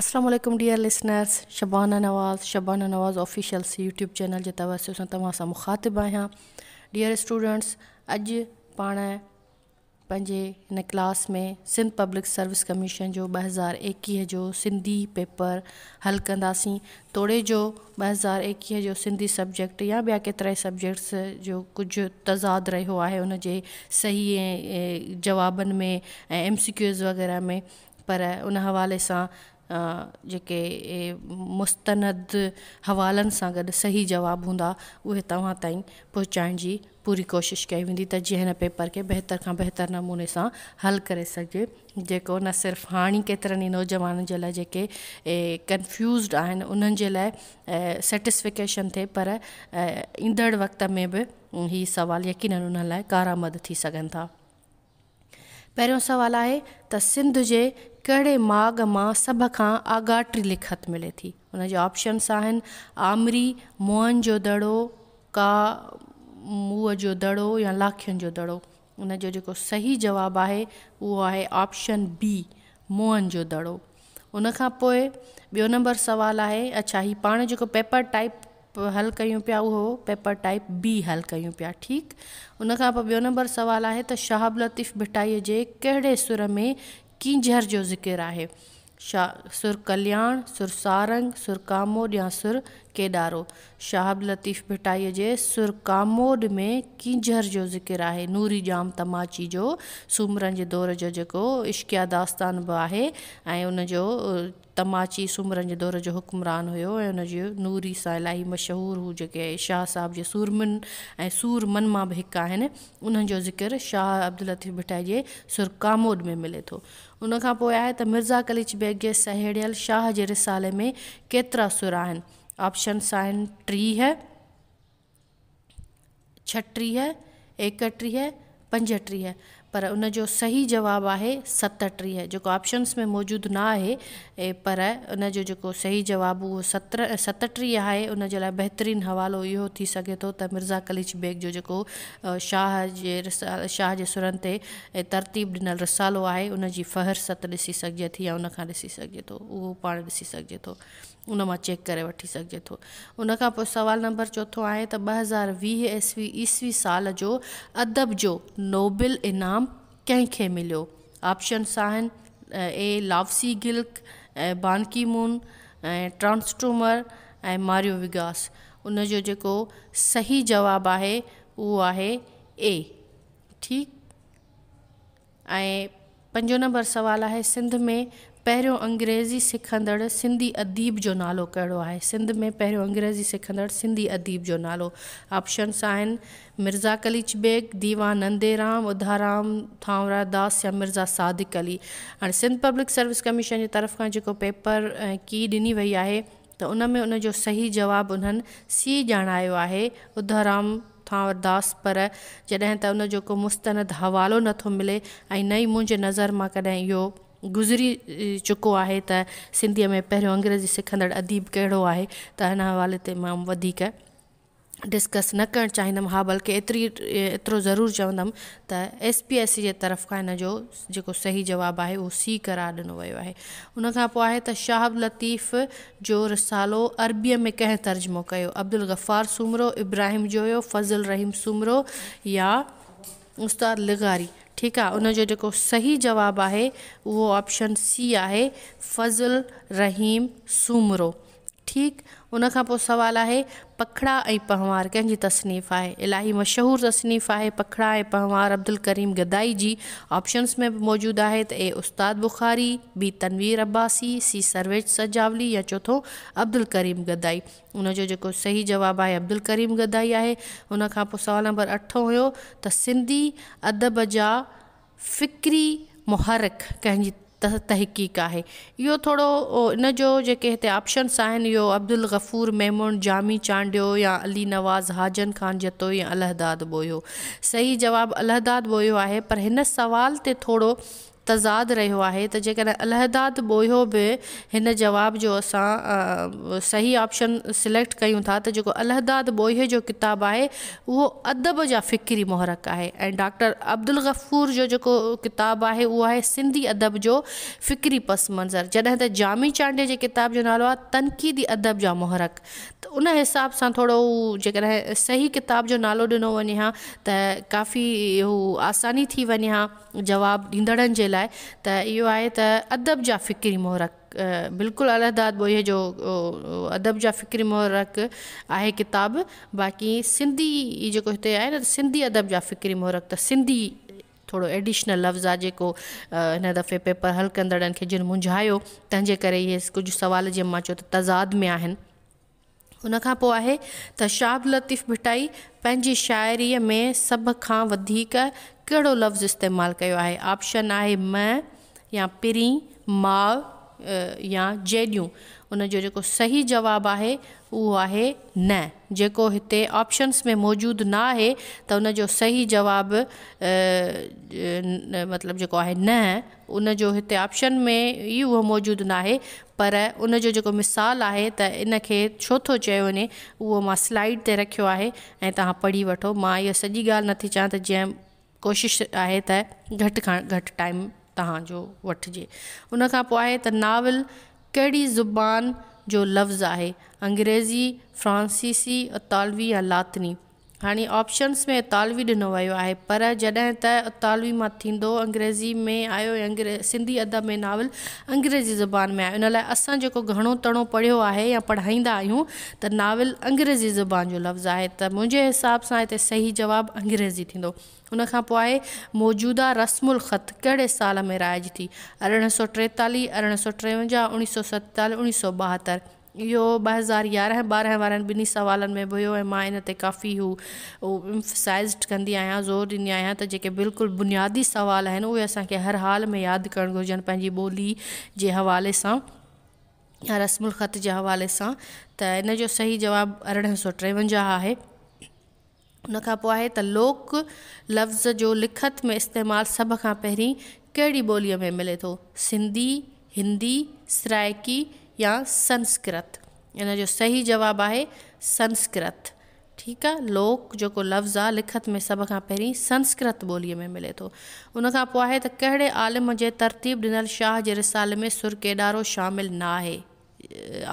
Aslam dear listeners Shabana Nawaz Shabana Nawaz official से YouTube channel जे तवा से तव्हां सां मुखातिबु आहियां डियर स्टूडेंट्स अॼु पाण पंहिंजे हिन क्लास में सिंध पब्लिक सर्विस कमीशन जो ॿ हज़ार एकवीह जो सिंधी पेपर हल कंदासीं तोड़े जो ॿ हज़ार एकवीह जो सिंधी सब्जेक्ट या ॿिया केतिरा ई सब्जेक्ट्स जो कुझु तज़ाद रहियो आहे हुनजे सही ऐं जवाबनि में ऐं एम सी क्यूज़ वग़ैरह में पर उन हवाले जेके मुस्तंद हवालनि सां गॾु सही जवाब हूंदा उहे तव्हां ताईं पहुचाइण जी पूरी कोशिशि कई वेंदी त जीअं हिन पेपर खे बहितर खां बहितर नमूने सां हल करे सघिजे जेको न सिर्फ़ु हाणे केतिरनि ई नौजवाननि जे लाइ जेके कंफ्यूज़ड आहिनि उन्हनि जे लाइ सेटिस्फिकेशन थिए पर ईंदड़ वक़्त में बि हीअ सवाल यकीन उन लाइ कारामद थी सघनि था पहिरियों सुवालु आहे त सिंध जे कहिड़े माग मां सभ खां आगाटी लिखत मिले थी हुन जा ऑप्शन्स आहिनि आमरी मुअनि जो दड़ो का मुंहं जो दड़ो या लाखियुनि जो दड़ो उन जो जेको सही जवाबु आहे उहो आहे ऑप्शन बी मुअनि जो दड़ो उन खां पोइ ॿियो नंबर सुवालु आहे अच्छा हीउ पाण जेको पेपर टाइप हल कयूं पिया उहो पेपर टाइप बी हल कयूं पिया ठीकु उन खां पोइ ॿियो नंबर सुवालु आहे त शाहब लतीफ़ भिटाईअ जे कहिड़े सुर में कींझर जो ज़िक्र आहे छा सुर कल्याण सुर सारंग सुर कामोड या सुर केदारो शाहब लतीफ़ भटाईअ जे सुरकामोड में किंझर जो ज़िक्र आहे नूरी जाम तमाची जो सुमरन के दौर जो जेको इश्किया दास्तान बि आहे तमाची सूमरनि के दौर जो हुकुमरान हुयो ऐं नूरी से इलाही मशहूर हू जेके शाह साहब के सूरमन ऐं सूरमन मां बि हिकु आहिनि उन्हनि ज़िक्र शाह अब्दुल लतीफ़ भिटाई के सुरकामोड में मिले तो उनखां पोइ आहे त मिर्ज़ा कलीच बेग जे सहेड़ियल शाह के रिसाले में केतरा सुर आहिनि ऑप्शन साइन ट्री है छह ट्री है एकटी है पंजहट्री है पर उन जो सही जवाब जवाबु आहे है जो ऑप्शन्स में मौजूद ना है पर उन जो जो सही जवाब वो सत्र सतटीह है उन बेहतरीन लाइ बहितरीनु हवालो इहो थी सके तो त मिर्ज़ा कलीच बेग जो जो शाह जे रिसा शाह जे सुरन ते तरतीब ॾिनल रिसालो आहे उनजी फ़हिरसत ऐसी सघिजे थी या उनखां ॾिसी सघिजे तो उहो पाण ॾिसी सघिजे थो उन मां चेक करे वठी सघिजे थो उन सवाल नंबर चौथो है त ॿ हज़ार वीह ईस्वी ईस्वी साल जो अदब जो नोबल इनाम कंहिंखे मिलो ऑप्शन्स ए लावसी गिल्क बानकीमून बानकी मून ट्रांसट्रूमर ऐं मारियो विगास उन जो जेको सही जवाब आहे उहो आहे ए ठीकु पंजो नंबर सवाल है सिंध में पहिरियों अंग्रेज़ी सिखंदड़ सिंधी अदीब जो नालो कहिड़ो आहे सिंध में पहिरियों अंग्रेज़ी सिखंदड़ सिंधी अदीब जो नालो ऑप्शन्स मिर्ज़ा कली बेग दीवा नंदेराम उधाराम थांवरा दास या मिर्ज़ा सादिक अली हाणे सिंध पब्लिक सर्विस कमीशन की तरफ़ का जो पेपर की ॾिनी वही है त उन में उन सही जवाब उन्हें सी ॼाणायो आहे उधाराम थांवर पर जॾहिं त उन जो को मुस्तंद हवालो नथो मिले ऐं न ई मुंहिंजे नज़र मां कॾहिं इहो गुज़री चुको है त सिंधीअ में पहिरियों अंग्रेजी सिखंदड़ अदीब कड़ो है त हिन हवाले ते मां डिस्कस न कर चाहींदमि हाँ बल्कि एतिरी एतिरो ज़रूरु चवंदमि त एस पी एस सी जे तरफ़ का इनको जो सही जवाब आहे उहो सी करार ॾिनो वो है उन खां शाहब लतीफ़ जो रिसालो अरबी में कें तर्जुमो कयो अब्दुल गफ़ार सुमरो इब्राहिम जो फज़ल रहीम सूमरो या उस्ताद लिगारी है उन जो जो सही जवाब है वो ऑप्शन सी है फज़ल रहीम सुमरो ठीकु उन खां पोइ पखड़ा ऐं पहवार कंहिंजी तसनीफ़ है इलाही मशहूर तसनीफ़ है पखड़ा ऐं पहवार अब्दुल करीम गदाई जी ऑप्शन्स में बि मौजूदु आहे A Ustad Bukhari B Tanveer Abbasi C Sarwech Sajawali या चौथों अब्दुल करीम गदाई उनजो जो सही जवाब आहे अब्दुल करीम गदाई है उन सवाल नंबर अठ हो त सिंधी अदब जा फ़िक्री मुहरक कंहिंजी तहक़ीक़ है यो थोड़ो इन जो जो ऑप्शन्स यो अब्दुल गफ़ूर मेमून जामी चांडियो या अली नवाज़ हाजन ख़ान जतो या अलहदाद बोयो सही जवाब अलहदाद बोयो है पर सवाल ते थोड़ो तज़ाद रहियो आहे तो जेकॾहिं अलहदा त ॿोहियो जवाब जो असां सही ऑप्शन सिलेक्ट कयूं था त अलहदाद बोहे जो किताबु है वो अदब जा फ़िक्री मोहरक है डॉक्टर अब्दुल गफ़ूर जो जो किताब आहे उहो आहे सिंधी अदब जो फ़िक्री पस मंज़र जॾहिं त जामी चांडे जे किताब जो नालो आ तनक़ीदी अदब जा मोहरक उन हिसाब सां थोरो जेकॾहिं सही किताब जो नालो ॾिनो वे हाँ त काफ़ी हू आसानी थी वे हाँ जवाब ॾींदड़नि जे लाइ त यो है अदब जा फ़िक्री मोहरक बिल्कुल अलहदाद बोहे जो अदब जा फ़िक्री मोहरक है किताबु बाक़ी सिंधी जो हिते आहे न सिंधी अदब जा फ़िक्री मोहरक त सिंधी थोड़ा एडिशनल लफ़्ज़ आहे जेको हिन दफ़े पेपर हल कंदड़नि के जिन मुंझाया तंहिंजे कर इहे कुझु सुवाल जीअं तज़ाद में आहिनि हुन खां शाब लतीफ़ भिटाई पैं शायरी में सब खां लफ़्ज़ इस्तेमाल कयो है ऑप्शन आहे म या पिरी माउ या जेॾियूं उनजो सही जवाब आहे उहो आहे न जेको हिते ऑप्शन्स में मौजूद ना आहे त उन जो सही जवाब मतलब जो है न उन जो ऑप्शन में ही वह मौजूद ना आहे पर उन जो जेको मिसाल आहे त इन छो थो चयो वञे उहो मां स्लाइड ते रखियो आहे पढ़ी वो मां इहा सॼी ॻाल्हि नथी चाहियां त जंहिं कोशिशि त घटि खां टाइम तव्हांजो वठिजे उन खां पोइ नावल कहिड़ी ज़ुबान जो लफ्ज़ है अंग्रेज़ी फ्रांसीसी इतालवी या लातनी हाँ ऑप्शन्स में इतालवी ॾिनो वो है पर जॾहिं त इतालवी अंग्रेज़ी में आयो अंग्रे सिंधी अदब में नावल अंग्रेज़ी जुबान में आयो इन असो घो जेको घणो तणो पढ़ियो आहे या पढ़ाईंदा आहियूं त नावल अंग्रेज़ी जुबान जो लफ़्ज़ु आहे त मुंहिंजे हिसाब से हिते सही जवाब अंग्रेज़ी थींदो उन मौजूदा रस्मुल ख़त कहिड़े साल में राइज थी अरिड़हं सौ टेताली अरिड़हं सौ टेवंजाहु उणिवीह सौ सतेतालीह उणिवीह सौ ॿाहतरि यो ॿ हज़ार यारहं ॿारहं वारनि ॿिन्ही सावालनि में बि हुयो ऐं मां इन ते काफ़ी हू इम्फसाइज़ कंदी आहियां ज़ोर ॾींदी आहियां त तो जेके बिल्कुलु बुनियादी सवाल आहिनि उहे असांखे हर हाल में यादि करणु घुरिजनि पंहिंजी ॿोली जे हवाले सां या रस्मुल ख़त जे हवाले सां त इन जो सही जवाबु अरिड़हं सौ टेवंजाहु आहे उनखां पोइ आहे त लोक लफ़्ज़ जो लिखत में इस्तेमालु सभ खां पहिरीं कहिड़ी ॿोलीअ में मिले थो सिंधी हिंदी सराइकी या संस्कृत इन जो सही जवाब है संस्कृत ठीक है लोक को लफ़्ज़ आ लिखत में सब का पे संस्कृत बोली में मिले तो उन खां पोइ तो आलिम के तरतीब ॾिनल शाह के रिसाल में सुर केॾारो शामिल ना है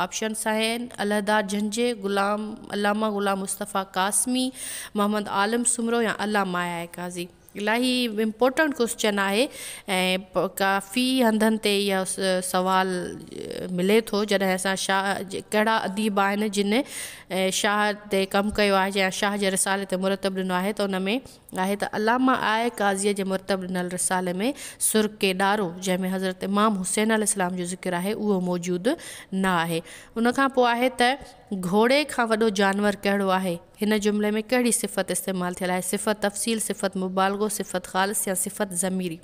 ऑप्शनस हैं अलहदा झंझे ग़ुलाम अलामा ग़ुलाम मुस्तफ़ा कासमी मोहम्मद आलम सुमरो या अलामा आहे काज़ी इलाही इम्पोर्टेंट क्वेश्चन आहे ऐं काफ़ी हंधनि ते इहा सवाल मिले थो जॾहिं असां शाह कहिड़ा अदीब आहिनि जिन शाह ते कमु कयो आहे या शाह जे रिसाले ते मुरतब ॾिनो आहे त उन में आहे त अलामा आहे काज़ीअ जे मुरतब नल रसाले में सुर के ॾारो जंहिंमें हज़रत इमाम हुसैन अलाम जो ज़िक्र आहे उहो मौजूदु न आहे उनखां पोइ आहे त घोड़े खां वॾो जानवर कहिड़ो आहे हिन जुमिले में कहिड़ी सिफ़त इस्तेमालु थियल आहे सिफ़त तफ़सील सिफ़त मुबालगो सिफ़त ख़ालिस या सिफ़त ज़मीरी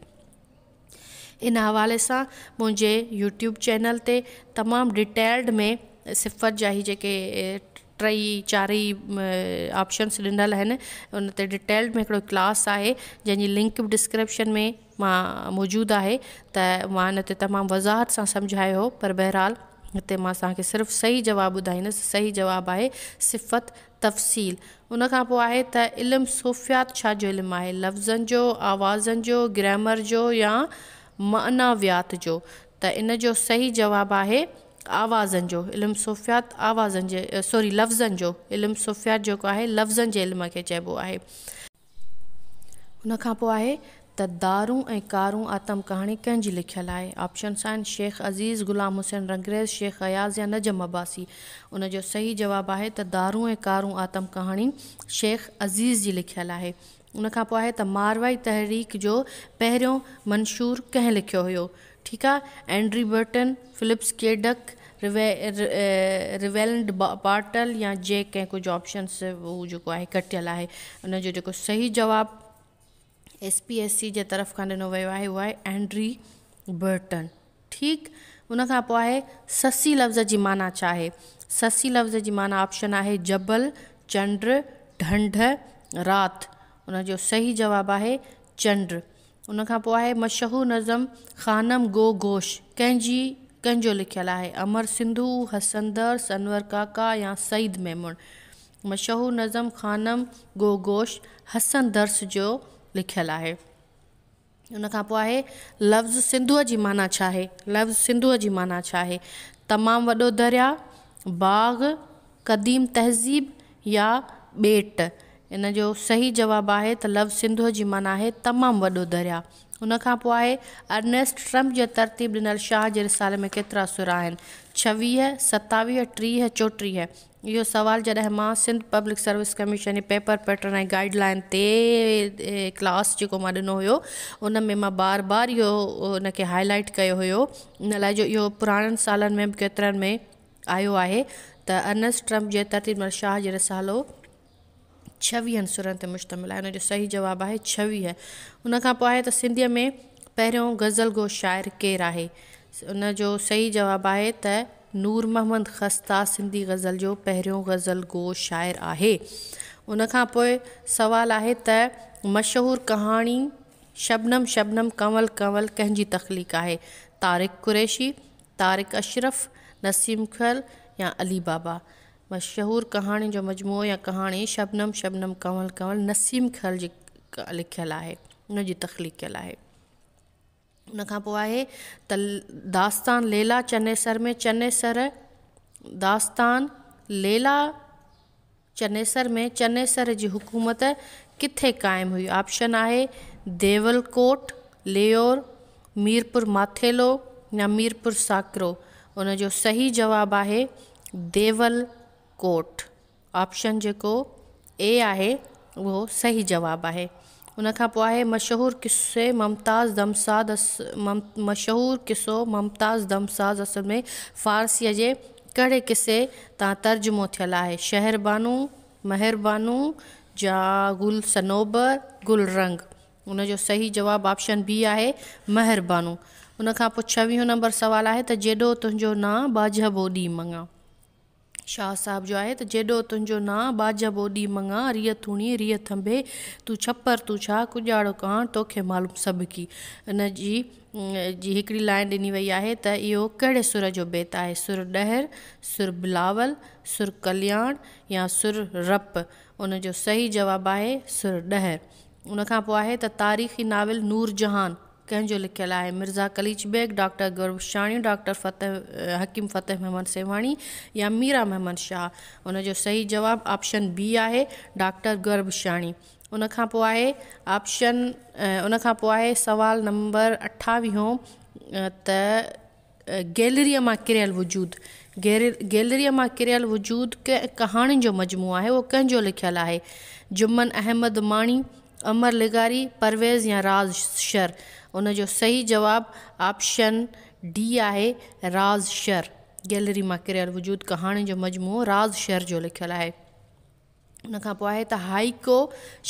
इन हवाले सां मुंहिंजे यूट्यूब चैनल ते तमामु डिटेल्ड में सिफ़त जा ई जेके टई चारई ऑप्शंस ॾिनल आहिनि उन ते डिटेल्ड में हिकिड़ो क्लास आहे जंहिंजी लिंक बि डिस्क्रिप्शन में मां मौजूदु आहे त मां हिन ते तमामु वज़ाहत सां सम्झायो हो पर बहरहाल हिते मां तव्हांखे सिर्फ़ु सही जवाबु ॿुधाईंदसि सही जवाबु आहे सिफ़त तफ़सील उनखां पोइ आहे त इल्मु सूफ़ियात छा जो इल्मु आहे लफ़्ज़नि जो आवाज़नि जो ग्रामर जो या मनाव्यात जो त इन जो सही जवाबु आहे आवाज़नि जो इल्मु सुफ़ियात आवाज़नि जे सॉरी लफ़्ज़नि जो इल्मु सुफ़ियात जेको आहे लफ़्ज़नि जे इल्म खे चइबो आहे हुन खां पोइ आहे त दारूं ऐं कारूं आतम कहाणी कंहिंजी लिखियलु आहे ऑप्शन्स आहिनि शेख अज़ीज़ ग़ुलाम हुसैन रंगरेज़ शेख अयाज़ या नजम अब्बासी उन जो सही जवाबु आहे त दारूं ऐं कारूं आतम कहाणी शेख अज़ीज़ जी लिखियलु आहे उन खां पोइ आहे त मारवाई तहरीक जो पहिरियों मंशूर कंहिं लिखियो हुयो ठीक है एंड्री बर्टन फिलिप्स के डक रिवेलेंट पार्टल या जे कुछ ऑप्शन ऑप्शन्स हू जेको है कटियल है हुनजो जो सही जवाब एस पी एस सी के तरफ़ का दिनों वो है उहो एंड्री बर्टन ठीक उन खां ससी लफ़्ज़ की माना चाहे आहे ससी लफ़्ज़ की माना ऑप्शन है जबल चंड ढंढ रात उन सही जवाब है चंड उन पोइ आहे मशहूरु नज़म ख़ानम गो गोश कंहिंजी कंहिंजो लिखियलु आहे अमर सिंधु हसंदर सनवर काका या सईद मेमुण मशहूरु नज़म ख़ानम गो गोश हसन दर्स जो लिखियलु आहे उन पोइ आहे लफ़्ज़ सिंधूअ जी माना छा आहे लफ़्ज़ सिंधु जी माना छा आहे तमामु वॾो दरिया बाग़ क़दीम तहज़ीब या ॿेट इन जो सही जवाबु आहे त लव सिंधु जी माना आहे तमामु वॾो दरिया हुन खां पोइ आहे अर्नेस्ट ट्रम्प जे तरतीब ॾिनल शाह जे रिसाले में केतिरा सुर आहिनि छवीह सतावीह टीह चोटीह इहो सुवालु जॾहिं मां सिंध पब्लिक सर्विस कमीशन जे पेपर पैटर्न ऐं गाइडलाइन ते क्लास जेको मां ॾिनो हुयो उन में मां बार बार इहो हुनखे हाईलाइट कयो हुयो इन लाइ जो इहो पुराणनि सालनि में बि केतिरनि में आयो आहे त अर्नेस्ट ट्रम्प जे तरतीब शाह जे रिसालो छवी अंसर ते मुश्तमिल आहे हुनजो सही जवाबु आहे छवीह हुन खां पोइ आहे त सिंधीअ में पहिरियों गज़ल गो शाइर केरु आहे हुनजो सही जवाबु आहे त नूर महमद ख़स्ता सिंधी गज़ल जो पहिरियों गज़ल गो शाइर आहे उन खां पोइ सुवालु आहे त मशहूरु कहाणी शबनम शबनम कंवल कंवल कंहिंजी तख़लीक़ आहे तारिक कुरैशी तारिक अशरफ नसीम खल या अली बाबा मशहूर कहाणी जो मजमू या कहानी शबनम शबनम कंवल कंवल नसीम खल जी लिखल है हुन जी तख़लीक़ कयल आहे दास्तान लेला चनेसर में चनेसर दास्तान लेला चनेसर में चनेसर की हुकूमत किथे कायम हुई ऑप्शन है देवलकोट लेर मीरपुर माथेलो या मीरपुर साकरो उन सही जवाब है देवल कोट ऑप्शन जो ए आहे उहो सही जवाब आहे उन खां पोइ आहे मशहूरु मुमताज़ दमसाज़ अस मम मशहूरु किसो मुमताज़ दमसाज़ असल में फारसी के कड़े किस्से तां तर्जुमो थियलु आहे शहर बानू जा गुल सनोबर गुल रंग उनजो सही जवाब ऑप्शन बी है महिरबानू उन खां नंबर सवाल है त जेॾो तुंहिंजो नां बाझबो ॾींहुं मङा शाह साहब जो आहे त जेॾो तुंहिंजो नां बाज ॿोॾी मंगा रिय थूणी रिय थंबे तू छपर तू छा कुॼाड़ो काण तोखे मालूम सभु की इन जी जी हिकिड़ी लाइन ॾिनी वई आहे त इहो कहिड़े सुर जो बेत आहे सुर डहर सुर बिलावल सुर कल्याण या सुर रप उन जो सही जवाबु आहे सुर ॾहर उनखां पोइ आहे त तारीख़ी नाविल नूर जहान कंहिंजो लिखियलु आहे मिर्ज़ा बेग डॉक्टर गौरव शाणी डॉक्टर फ़तेह हकीम फ़तेह महमद सेवाणी या मीरा महमद शाह हुनजो सही जवाबु ऑप्शन बी आहे डॉक्टर गौरव शाणी उनखां पोइ आहे ऑप्शन उनखां पोइ आहे सवाल नंबर अठावीहो त गैलरीअ मां किरियल वजूद गैर गैलरीअ मां किरियल वजूद कंहिं कहाणियुनि जो मजमू आहे उहो कंहिंजो लिखियलु आहे जुम्मन अहमद माणी अमर लिगारी परवेज़ या राज़ शर जो सही जवाब ऑप्शन डी आहे राज़ शर गैलरी मां किरियल वजूद कहाणी जो मजमू राज़ शर जो लिखियलु आहे उन खां पोइ आहे त हाइको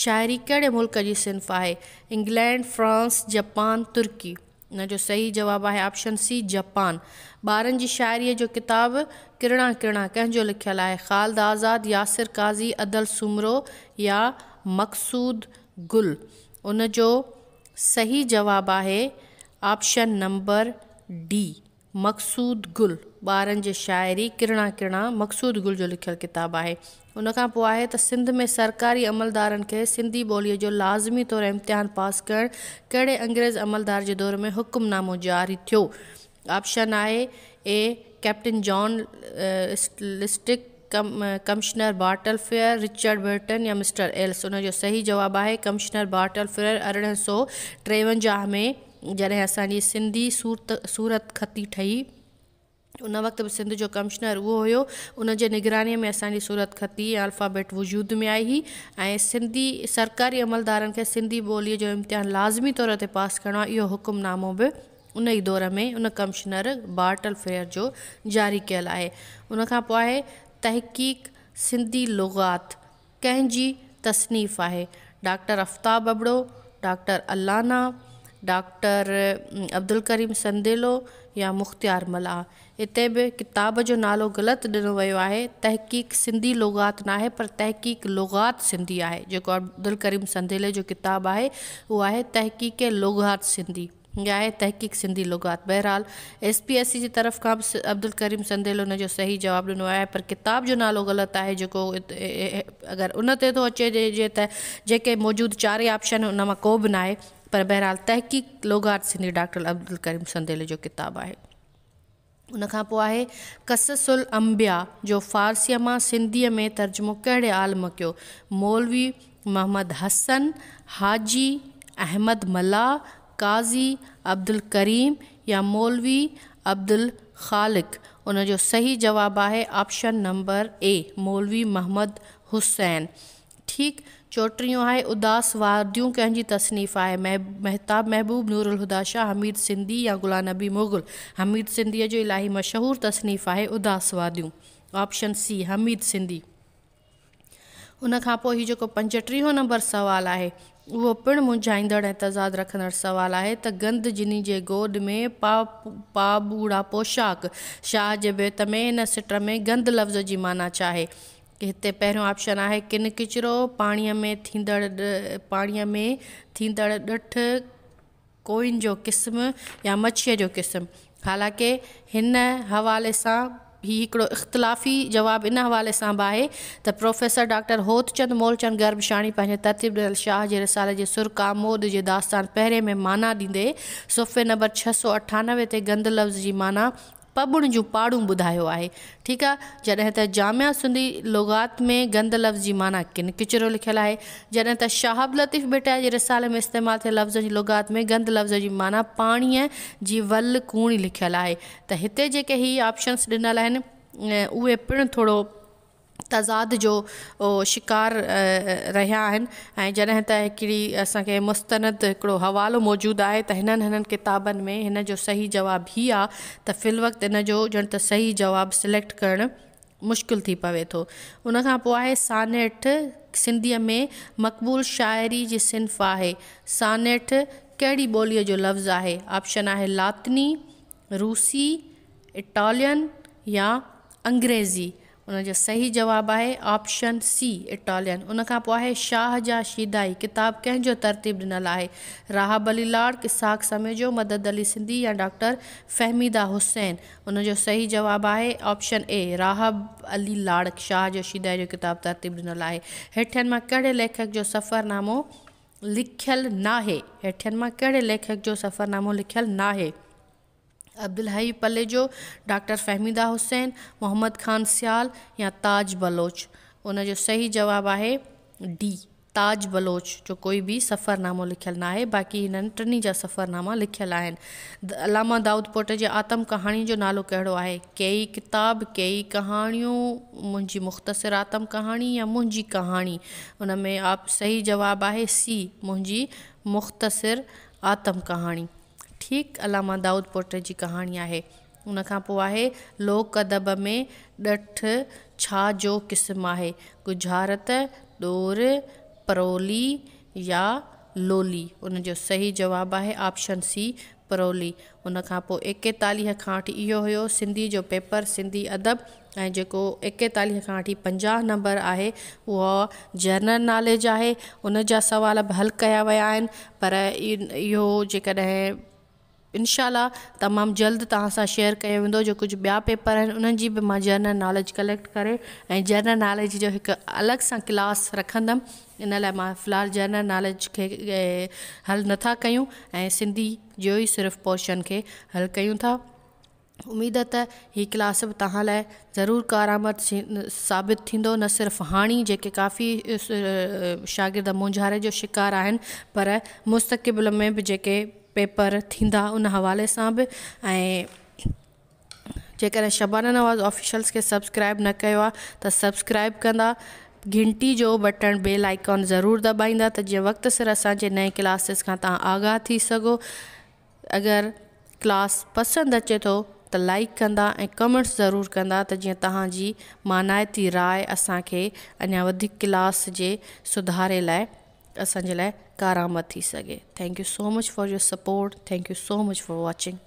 शाइरी कहिड़े मुल्क जी सिंफ आहे इंग्लैंड फ्रांस जापान तुर्की हिन जो सही जवाबु आहे ऑप्शन सी जापान ॿारनि जी शाइरीअ जो किताबु किरणा किरणा कंहिंजो लिखियलु आहे ख़ालद आज़ाद यासिर काज़ी अदल सुमरो या मक़सूद गुल उन जो सही जवाब आहे ऑप्शन नंबर डी मक़सूद गुल ॿारनि जी शाइरी किरणा किरणा मक़सूद गुल जो लिखियलु किताबु आहे उन खां पोइ आहे त सिंध में सरकारी अमलदारनि खे सिंधी ॿोलीअ जो लाज़मी तौरु इम्तिहान पास करणु कहिड़े अंग्रेज़ अमलदार जे दौर में हुकुमनामो जारी थियो ऑप्शन आहे ए कैप्टन जॉन लिस्टिक कम commissioner Bartle Frere Richard Burton या मिस्टर एल्स उनजो सही जवाब आहे कमिश्नर बाटल फेयर अरड़ह सौ टेवंजाह में जॾहिं असांजी सिंधी सूरत सूरत खती ठही उन वक़्त भी सिंध जो कमिश्नर उहो हुयो उनजे निगरानीअ में असांजी सूरत खती ऐं अल्फ़ाबेट वजूद में आई हुई सिंधी सरकारी अमलदार के सिंधी बोली जो इम्तिहान लाज़मी तौर ते पास करिणो यो इहो भी उन ही दौर में उन कमिश्नर बाटल फेयर जो जारी कल आहे उन तहक़ीक़ सिंधी लुगात कंहिंजी तसनीफ़ आहे doctor Aftab Abro doctor Allana doctor Abdul Karim Sandelo या मुख़्तियार मला हिते बि किताब जो नालो ग़लति ॾिनो वियो आहे तहक़ीक़ सिंधी लुगात न आहे पर तहक़ीक़ लुगात सिंधी आहे जेको अब्दुल करीम संदेले जो किताबु आहे उहो आहे तहक़ीक़ लुगात सिंधी गया है तहकीक सिंधी लुगात बहरहाल एस पी एस सी जी तरफ़ का बि अब्दुल करीम संदेल उन सही जवाब दिनों आहे पर किताब जो नालो गलत है जो अगर उन ते अचे जे मौजूद चार मौजूदु ऑप्शन उन मां को बि न पर बहरहाल तहक़ीक़ लुगात सिंधी डॉक्टर अब्दुल करीम संदेल जो किताबु आहे उन कससुल अंबिया जो फ़ारसीअ में सिंधी में तर्जुमो कहिड़े आलम कयो मौलवी मोहम्मद हसन हाजी अहमद मला काज़ी अब्दुल करीम या मौलवी अब्दुल ख़ालिक जो सही जवाब है ऑप्शन नंबर ए मौलवी मोहम्मद हुसैन ठीक चोटियों है उदास वादियूं कहीं तसनीफ़ है मह महताब महबूब नूरुल हुदा शाह हमीद सिंधी या गुलाम नबी मुग़ल हमीद सिंधी जो इलाही मशहूर तसनीफ़ है उदास वादियूं ऑप्शन सी हमीद सिंधी उनको पंजटी नंबर सवाल है उहो पिणु मुंझाईंदड़ ऐं तज़ाद रखंदड़ सवालु आहे त गंदजिनी जे गोद में पा पाबूड़ा पोशाक शाह जे बेत में इन सिट में गंद लफ़्ज़ जी माना चाहे आहे हिते पहिरियों ऑप्शन आहे किन किचिरो पाणीअ में थींदड़ पाणीअ में थींदड़ ॾठ कोइन जो क़िस्म या मच्छीअ जो क़िस्म हालांकि हिन हवाले सां ही हिकिड़ो इख़्तिलाफ़ी जवाबु इन हवाले सां बि आहे त प्रोफेसर डॉक्टर होतचंद मोलचंद गर्भशाणी पंहिंजे तरतीब ॾियल शाह जे रिसाले जे सुर कामोद जे दास्तान पहिरें में माना ॾींदे सुफ़े नंबर छह सौ अठानवे ते गंद लफ़्ज़ जी माना पबुण जूं पाड़ू ॿुधायो आहे ठीकु आहे जॾहिं त जामिया सिंधी लुगात में गंद लफ़्ज़ जी माना किन किचिरो लिखियलु आहे जॾहिं त शाहब लतीफ़ बेटा जे रिसाले में इस्तेमालु थियल लफ़्ज़ जी लुगात में गंद लफ़्ज़ जी माना पाणीअ जी वल कूणी लिखियलु आहे त हिते जेके ही ऑप्शन्स ॾिनल आहिनि उहे पिणु थोरो तज़ाद जो शिकार रहा आहिनि ऐं जॾहिं त हिकिड़ी असांखे मुस्तनद हिकिड़ो हवालो मौजूदु आहे त हिननि हिननि किताबनि में हिन जो सही जवाबु ई आहे त फ़िल वक़्तु इन जो ॼण त सही जवाबु सिलेक्ट करणु मुश्किल थी पवे थो उन खां पोइ आहे सानेठ सिंधीअ में मक़बूल शाइरी जी सिन्फ़ आहे सानेठ कहिड़ी ॿोलीअ जो लफ़्ज़ आहे ऑप्शन आहे लातनी रूसी इटालियन या अंग्रेज़ी उनजो सही जवाब है ऑप्शन सी इटालियन उन खां पोइ शिदाई किताब जा तरतीब दिनल है राहब अली लाड किसाक जो मदद अली सिंधी या डॉक्टर फहमीदा हुसैन उन सही जवाब है ऑप्शन ए राहब अली लाड शाह जो जो किताब तरतीब दिनल है हेठन में कड़े लेखक जो सफ़रनामो लिखल नाहे हेठन में कड़े लेखक जो सफ़रनामो ना है अब्दुल हई जो डॉक्टर फ़हमीदा हुसैन मोहम्मद ख़ान सियाल या ताज बलोच जो सही जवाब है डी ताज बलोच जो कोई भी सफ़रनामो लिखल ना है बाक़ी इन टिनी जहा सफ़रनामा लिखल अलामा दाऊद पोट के आतम कहानी जो नालो कहो है कई किताब कई कहानियों मुझी मुख्तसर आतम कहानी या मुझी कहानी उन में आप सही जवाब है सी मुझी मुख़्तसिर आतम कहानी ठीक अलामा दाऊद पोट की कहानी है उन है लोक अदब में डठ छा जो क़िस्म है गुजारत डोर परोली या लोली उन जो सही जवाब है ऑप्शन सी परोली उन एकेताली का एकेतालीह खां सिंधी जो पेपर सिंधी अदब एको एकेताली का वी पंजा नंबर है वह जनरल नॉलेज है उन सवाल भी हल कया वह पर इो जेकॾहिं इनशाला तमामु जल्द तव्हां सां शेयर कयो वेंदो जो कुझु ॿिया पेपर आहिनि उन्हनि जी बि मां जनरल नॉलेज कलेक्ट करे ऐं जनरल नॉलेज जो हिकु अलॻि सां क्लास रखंदमि इन लाइ मां फ़िलहालु जनरल नॉलेज खे हल नथा कयूं ऐं सिंधी जो ई सिर्फ़ु पोर्शन खे हल कयूं था उमेद त हीअ क्लास बि तव्हां लाइ ज़रूरु कारामद साबित थींदो न सिर्फ़ु हाणे जेके काफ़ी शागिर्द मुंझारे जो शिकार आहिनि पर मुस्तक़बिल में बि जेके पेपर थींदा उन हवाले सां बि ऐं जेकॾहिं शबाना नवाज़ ऑफिशल्स खे सब्सक्राइब न कयो आहे त सब्सक्राइब कंदा घिंटी जो बटण बेल आइकॉन ज़रूरु दॿाईंदा त जीअं वक़्तु सर असांजे नए क्लासिस खां तव्हां आगाह थी सघो अगरि क्लास पसंदि अचे थो त लाइक कंदा ऐं कमेंट्स ज़रूरु कंदा त जीअं तव्हांजी मानाइती राय असांखे अञा वधीक क्लास जे सुधारे लाइ असांजे लाइ कारामत थी सके thank you so much for your support thank you so much for watching